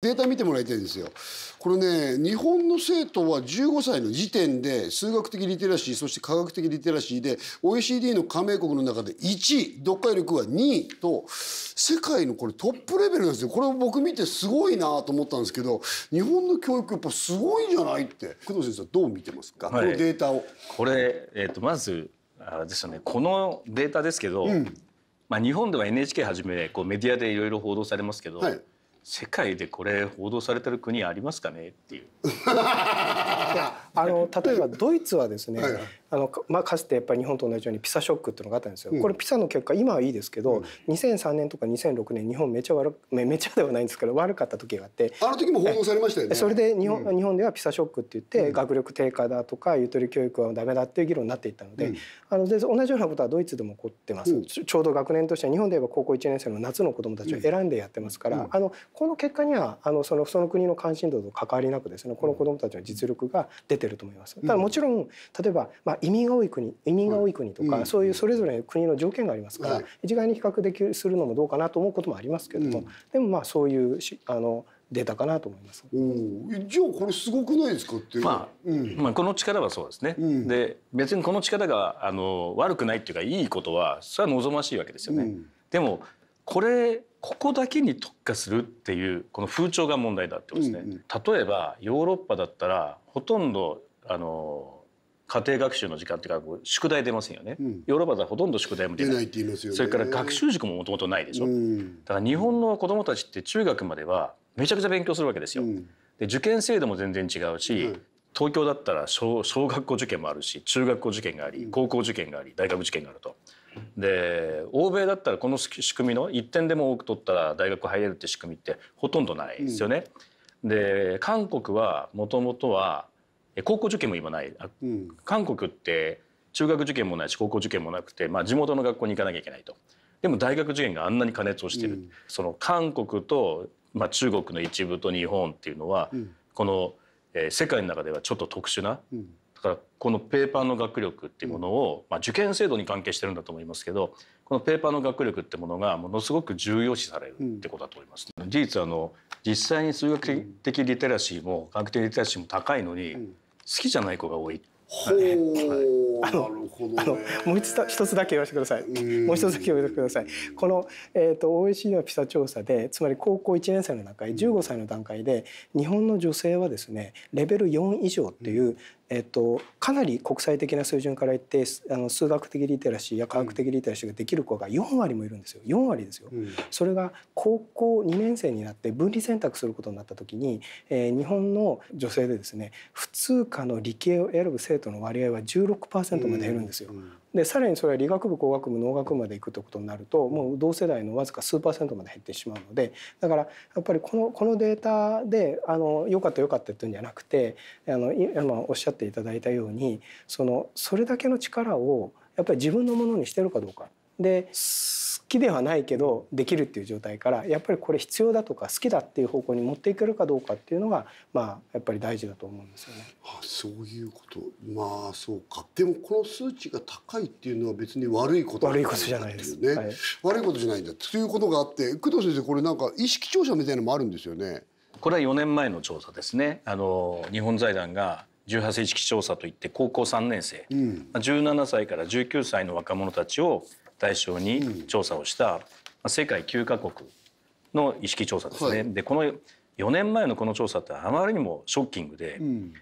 データ見てもらいたいんですよ。これね、日本の生徒は15歳の時点で数学的リテラシー、そして科学的リテラシーで OECD の加盟国の中で1位、読解力は2位と世界のこれトップレベルなんですよ。これを僕見てすごいなと思ったんですけど、日本の教育やっぱすごいんじゃないって。工藤先生はどう見てますか。はい、このデータを。これえっ、ー、とまずあれですよね。このデータですけど、うん、まあ日本では NHK はじめこうメディアでいろいろ報道されますけど。はい世界でこれ報道されてる国ありますかねっていう あの例えばドイツはですね、あのまあ、かつてやっぱり日本と同じようにピサショックっていうのがあったんですよ。これピサの結果今はいいですけど、うん、2003年とか2006年日本めちゃ悪め めちゃではないんですけど悪かった時があってあの時も報道されましたよね。それで日本うん、日本ではピサショックって言って、学力低下だとかゆとり教育はダメだっていう議論になっていったのでうん、あので同じようなことはドイツでも起こってます、ちょうど学年としては日本で言えば高校1年生の夏の子どもたちを選んでやってますから、あのこの結果にはあのそのその国の関心度と関わりなくですねこの子どもたちの実力が出てると思います。ただもちろん例えば、まあ移民が多い国移民が多い国とか、そういうそれぞれ国の条件がありますから、一概に比較できるするのもどうかなと思うこともありますけれども、でもまあそういうしあのデータかなと思います。じゃあこれすごくないですかっまあ、うん、まあこの力はそうですね。うん、で別にこの力があの悪くないっていうかいいことはそれは望ましいわけですよね。うん、でもこれここだけに特化するっていうこの風潮が問題だってことですね。うんうん、例えばヨーロッパだったらほとんどあの家庭学習の時間っていうか宿題出ませんよね、うん、ヨーロッパではほとんど宿題も出ないって言いますよ、ね、それから学習塾ももともとないでしょ、うん、だから日本の子どもたちって中学まではめちゃくちゃ勉強するわけですよ、うん、で受験制度も全然違うし、東京だったら小小学校受験もあるし中学校受験があり高校受験があり大学受験があると。で欧米だったらこの仕組みの1点でも多く取ったら大学入れるって仕組みってほとんどないですよね。で韓国はもともとは高校受験も今ない、うん、韓国って中学受験もないし高校受験もなくて、まあ、地元の学校に行かなきゃいけないとでも大学受験があんなに過熱をしてる、うん、その韓国と、まあ、中国の一部と日本っていうのは、うん、この、えー、世界の中ではちょっと特殊な、だからこのペーパーの学力っていうものを、まあ、受験制度に関係してるんだと思いますけどこのペーパーの学力ってものがものすごく重要視されるってことだと思います、事実あの実際に数学的リテラシーも科的リテラシーも高いのに、好きじゃない子が多い。ほう、はいあの、ね、あのもう一つだけ言わせてください。もう一つだけ言わせてください。この、えーと、と OECD のピサ調査でつまり高校1年生の段階15歳の段階で日本の女性はですねレベル4以上っていう、えーと、とかなり国際的な水準から言ってあの数学的リテラシーや科学的リテラシーができる子が4割もいるんですよ4割ですよ、うん、それが高校2年生になって分離選択することになった時に、えー、日本の女性でですね普通科の理系を選ぶ生徒の割合は16% 40%まで減るんですよ。でさらにそれは理学部工学部農学部まで行くってことになるともう同世代のわずか数パーセントまで減ってしまうのでだからやっぱりこのこのデータであのよかったよかったっていうんじゃなくてあの今おっしゃっていただいたようにそのそれだけの力をやっぱり自分のものにしてるかどうか。できではないけどできるっていう状態からやっぱりこれ必要だとか好きだっていう方向に持っていけるかどうかっていうのがまあやっぱり大事だと思うんですよね。あそういうことまあそうかでもこの数値が高いっていうのは別に悪いこと悪いことじゃないですね、はい、悪いことじゃないんだということがあって工藤先生これなんか意識調査みたいのもあるんですよね。これは4年前の調査ですねあの日本財団が18世紀調査といって高校3年生、うん、17歳から19歳の若者たちを対象に調査をした世界9カ国の意識調査ですね。はい、でこの4年前のこの調査ってあまりにもショッキングで、うん、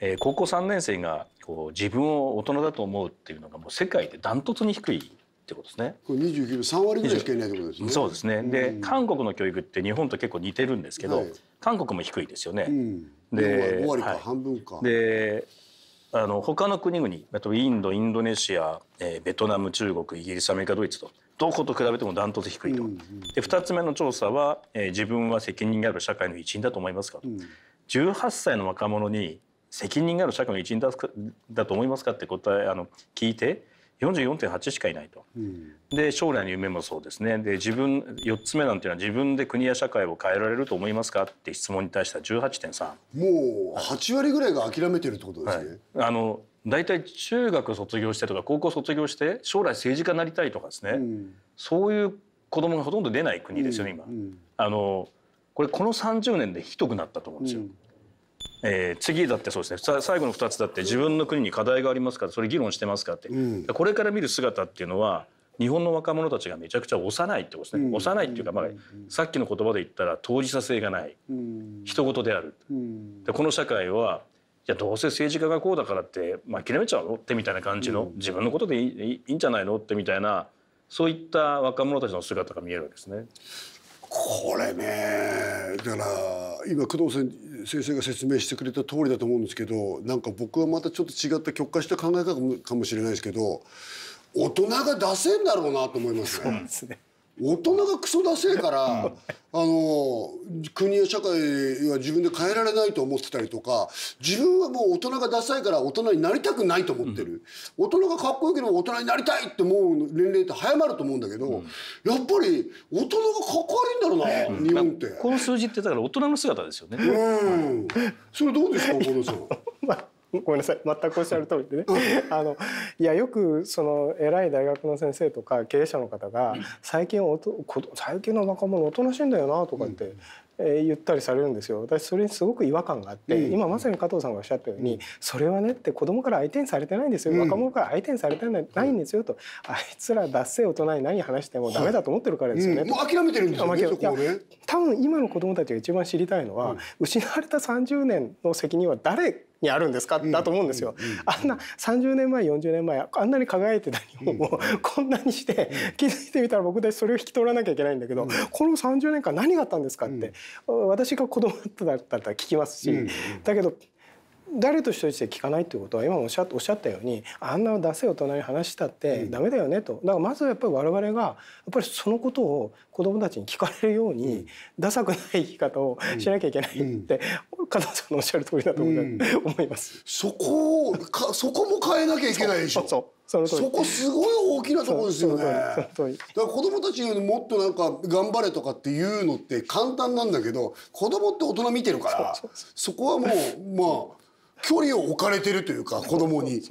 えー、高校3年生がこう自分を大人だと思うっていうのがもう世界でダントツに低いってことですね。これ29三割ぐらいしかいないってことですね。そうですね。で、うん、韓国の教育って日本と結構似てるんですけど、はい、韓国も低いですよね。うん、で、5割か半分か。で、あの他の国々あとインドインドネシア、えー、ベトナム中国イギリスアメリカドイツとどこと比べてもダントツ低いと、うんうん、で2つ目の調査は、えー、自分は責任がある社会の一員だと思いますかと、うん、18歳の若者に責任がある社会の一員だだと思いますかって答えあの聞いて44.8しかいないと、うん、で将来の夢もそうですねで自分4つ目なんていうのは自分で国や社会を変えられると思いますかって質問に対しては18.3もう8割ぐらいが諦めてるってことですね、はい、あの大体中学卒業してとか高校卒業して将来政治家になりたいとかですね、うん、そういう子供がほとんど出ない国ですよね、今、うんうん、あのこれこの30年でひどくなったと思うんですよ、うん、えー、次だってそうですね最後の2つだって自分の国に課題がありますからそれ議論してますかって、うん、これから見る姿っていうのは日本の若者たちがめちゃくちゃ幼いってことですね、うん、幼いっていうか、まあ、さっきの言葉で言ったら当事者性がない、うん、である、でこの社会はいやどうせ政治家がこうだからって、まあ、諦めちゃうのってみたいな感じの、自分のことでいいいいんじゃないのってみたいなそういった若者たちの姿が見えるわけですね。これねだから今工藤先生が説明してくれた通りだと思うんですけどなんか僕はまたちょっと違った極化した考え方かもしれないですけど大人が出せんだろうなと思いますね。そうですね大人がクソだせえからあの国や社会は自分で変えられないと思ってたりとか自分はもう大人がダサいから大人になりたくないと思ってる、うん、大人がかっこよければ大人になりたいって思う年齢って早まると思うんだけど、うん、やっぱり大人がかっこ悪いんだろうな、うん、日本って。この数字ってだから大人の姿ですよね。うん、それどうですかこの人 ごめんなさい全くおっしゃる通りでね、あのいやよくその偉い大学の先生とか経営者の方が最近おと最近の若者おとなしいんだよなとかって、うんえー、言ったりされるんですよ私それにすごく違和感があって、うん、今まさに加藤さんがおっしゃったように、うん、それはねって子供から相手にされてないんですよ、うん、若者から相手にされてないんですよと、あいつら脱せ大人に何話してもダメだと思ってるからですよね、もう諦めてるんですよねそこね多分今の子供たちが一番知りたいのは、失われた30年の責任は誰にあるんですかだと思うんですよ。あんな30年前40年前あんなに輝いてた日本をこんなにして気づいてみたら僕たちそれを引き取らなきゃいけないんだけどこの30年間何があったんですかって私が子供だったら聞きますしだけど誰と一緒で聞かないってことは今もおっしゃったようにあんな出せ大人に話したってダメだよねとだからまずやっぱり我々がやっぱりそのことを子どもたちに聞かれるように、うん、ダサくない生き方をしなきゃいけないって、うん、加藤さんのおっしゃる通りだと思います。そこをかそこも変えなきゃいけないでしょ。そうそそこすごい大きなところですよね。だから子供たちよりもっとなんか頑張れとかっていうのって簡単なんだけど、子供って大人見てるから、そううそそこはもうまあ距離を置かれてるというか子供に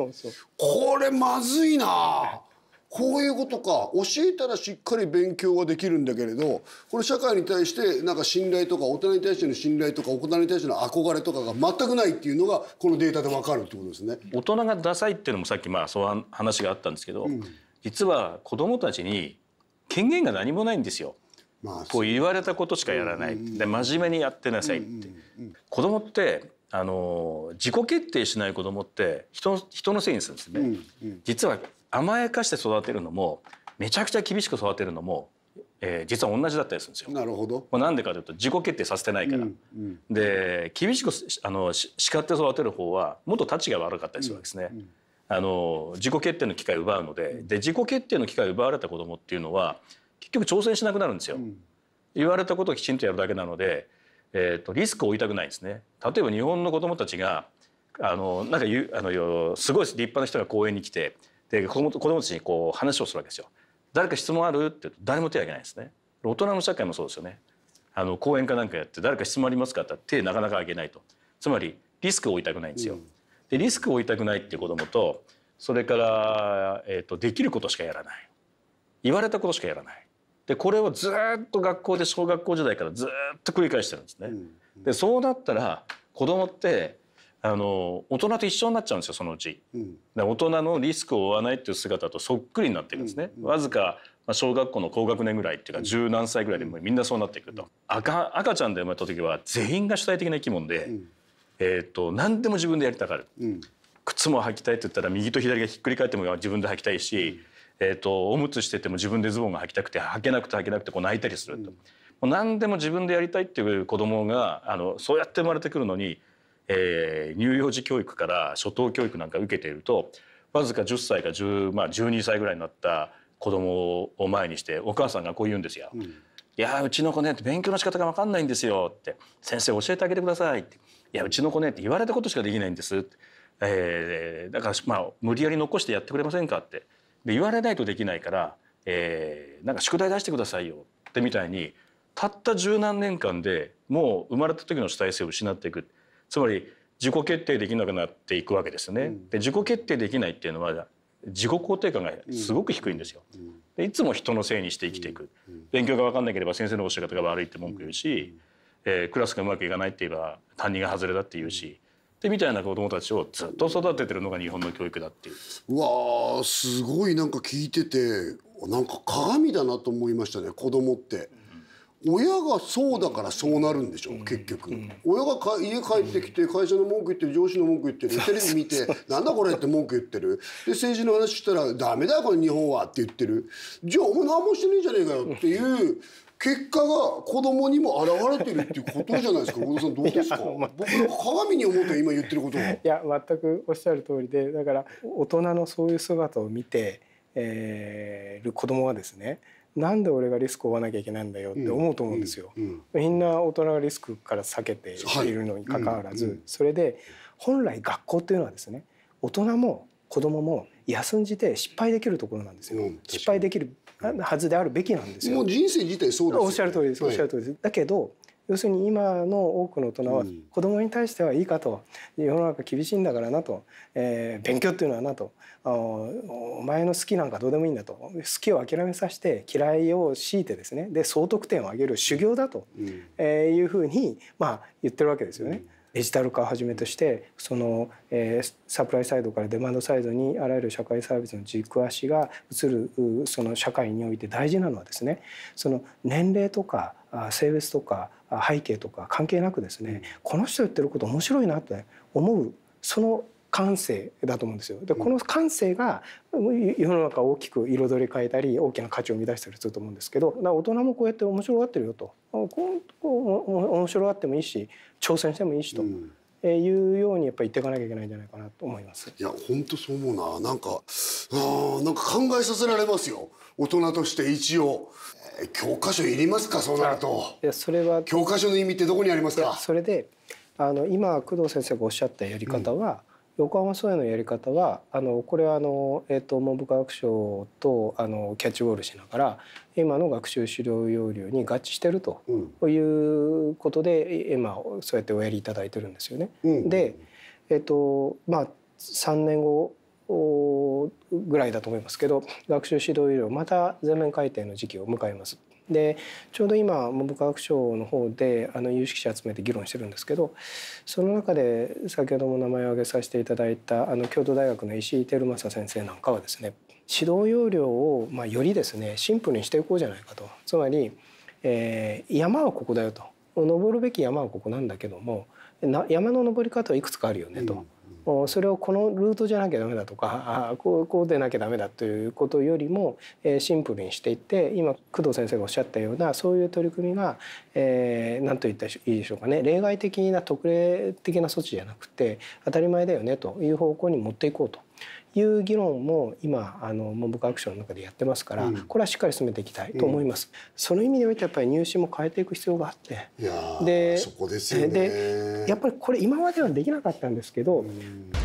これまずいなこういうことか教えたらしっかり勉強はできるんだけれどこれ社会に対してなんか信頼とか大人に対しての信頼とか大人に対しての憧れとかが全くないっていうのがこのデータで分かるってことですね。大人がダサいっていうのもさっきまあそう話があったんですけど、うん、実は子供たちに権限が何もないんですよ。まあ、こう言われたことしかやらない、うんうん、で真面目にやってなさいって、うんうんうん、子供ってあの自己決定しない子供って人人のせいにするんですね、うんうん、実は甘やかして育てるのもめちゃくちゃ厳しく育てるのも、えー、実は同じだったりするんですよ。なるほど。まあなんでかというと自己決定させてないから。うんうん、で厳しくあの叱って育てる方はもっとたちが悪かったりするわけですね。うんうんあの自己決定の機会を奪うのでで自己決定の機会を奪われた子どもっていうのは結局挑戦しなくなるんですよ。言われたことをきちんとやるだけなのでえーと、リスクを負いたくないんですね。例えば日本の子どもたちがあのなんかゆあのすごい立派な人が公園に来てで子ども子供たちにこう話をするわけですよ。誰か質問あるって誰も手を挙げないですね。大人の社会もそうですよね。あの講演かなんかやって誰か質問ありますかって手なかなか挙げないと。つまりリスクを負いたくないんですよ。うん、でリスクを負いたくないっていう子どもとそれから、えーとできることしかやらない言われたことしかやらないでこれをずっと学校で小学校時代からずっと繰り返してるんですね。でそうなったら子供ってあの大人と一緒になっちゃうんですよそのうち、うん、大人のリスクを負わないっていう姿とそっくりになっていくんですね、うんうん、わずか小学校の高学年ぐらいっていうか十何歳ぐらいでもみんなそうなってくると、うん、赤赤ちゃんで生まれた時は全員が主体的な生き物で、うん、えーと、と何でも自分でやりたがる、靴も履きたいって言ったら右と左がひっくり返っても自分で履きたいし、えーと、おむつしてても自分でズボンが履きたくて履けなくて履けなくてこう泣いたりすると、うん、もう何でも自分でやりたいっていう子供があのそうやって生まれてくるのに、えー、乳幼児教育から初等教育なんか受けているとわずか10歳か10、まあ、12歳ぐらいになった子供を前にしてお母さんがこう言うんですよ。うん、いやうちの子ね勉強の仕方が分かんないんですよって先生教えてあげてくださいっていやうちの子ねって言われたことしかできないんですっえー、だからまあ無理やり残してやってくれませんかってで言われないとできないから、えー、なんか宿題出してくださいよってみたいにたった十何年間でもう生まれた時の主体性を失っていくつまり自己決定できなくなっていくわけですね。うん、で自己決定できないっていうのは自己肯定感がすごく低いんですよ。でいつも人のせいにして生きていく。勉強が分かんなければ先生の教え方が悪いって文句言うし、えー、クラスがうまくいかないって言えば担任が外れだって言うし。うんでみたいな子供たちをずっと育ててるのが日本の教育だっていう。うわすごいなんか聞いててなんか鏡だなと思いましたね子供って。親がそうだからそうなるんでしょ、結局、うん、親が家帰ってきて会社の文句言ってる上司の文句言ってる テレビ見て「なんだこれ」って文句言ってるで政治の話したら「ダメだよこれ日本は」って言ってるじゃあお前何もしてねえじゃねえかよっていう結果が子供にも現れてるっていうことじゃないですか 小野さんどうですか僕の鏡に思って今言ってることいや全くおっしゃる通りでだから大人のそういう姿を見て、えー、る子供はですねなんで俺がリスクを負わなきゃいけないんだよって思うと思うんですよ。うんうん、みんな大人がリスクから避けているのに関わらず、はいうん、それで本来学校っていうのはですね大人も子供も休んじて失敗できるところなんですよ。失敗できるはずであるべきなんですよ。もう人生自体そうです、ね、おっしゃる通りです。おっしゃる通りです。はい、だけど要するに今の多くの大人は子供に対してはいいかと世の中厳しいんだからなと、えー、勉強っていうのはなとあお前の好きなんかどうでもいいんだと好きを諦めさせて嫌いを強いてですねで総得点を上げる修行だと、うえいうふうに、まあ、言ってるわけですよね。うんデジタル化をはじめとしてその、えサプライサイドからデマンドサイドにあらゆる社会サービスの軸足が移るその社会において大事なのはですねその年齢とか性別とか背景とか関係なくですね、この人言ってること面白いなって思うその感性だと思うんですよ。でこの感性が世の中を大きく彩り変えたり大きな価値を生み出したりすると思うんですけど大人もこうやって面白がってるよと面白がってもいいし挑戦してもいいしと。うんいうようにやっぱり言っていかなきゃいけないんじゃないかなと思います。いや本当そう思うな。なんかあなんか考えさせられますよ。大人として一応、えー、教科書いりますかそうなると。いやそれは教科書の意味ってどこにありますか。それであの今工藤先生がおっしゃったやり方は、うん横浜創へのやり方はあのこれはあの、えーと、文部科学省とあのキャッチボールしながら今の学習資料要領に合致してると、うん、いうことで今そうやっておやりいただいてるんですよね。うん、で、えーとまあ、3年後ぐらいだと思いますけど学習指導要領また全面改定の時期を迎えます。でちょうど今文部科学省の方であの有識者集めて議論してるんですけどその中で先ほども名前を挙げさせていただいたあの京都大学の石井輝正先生なんかはですね指導要領を、まあ、よりですねシンプルにしていこうじゃないかとつまり、えー、山はここだよと登るべき山はここなんだけども山の登り方はいくつかあるよねと。うんそれをこのルートじゃなきゃダメだとかこうこうでなきゃダメだということよりもシンプルにしていって今工藤先生がおっしゃったようなそういう取り組みが何と言ったらいいでしょうかね例外的な特例的な措置じゃなくて当たり前だよねという方向に持っていこうという議論も今あの文部科学省の中でやってますから、うん、これはしっかり進めていきたいと思います、うん、その意味においてやっぱり入試も変えていく必要があってでそこですよねでやっぱりこれ今まではできなかったんですけど、うん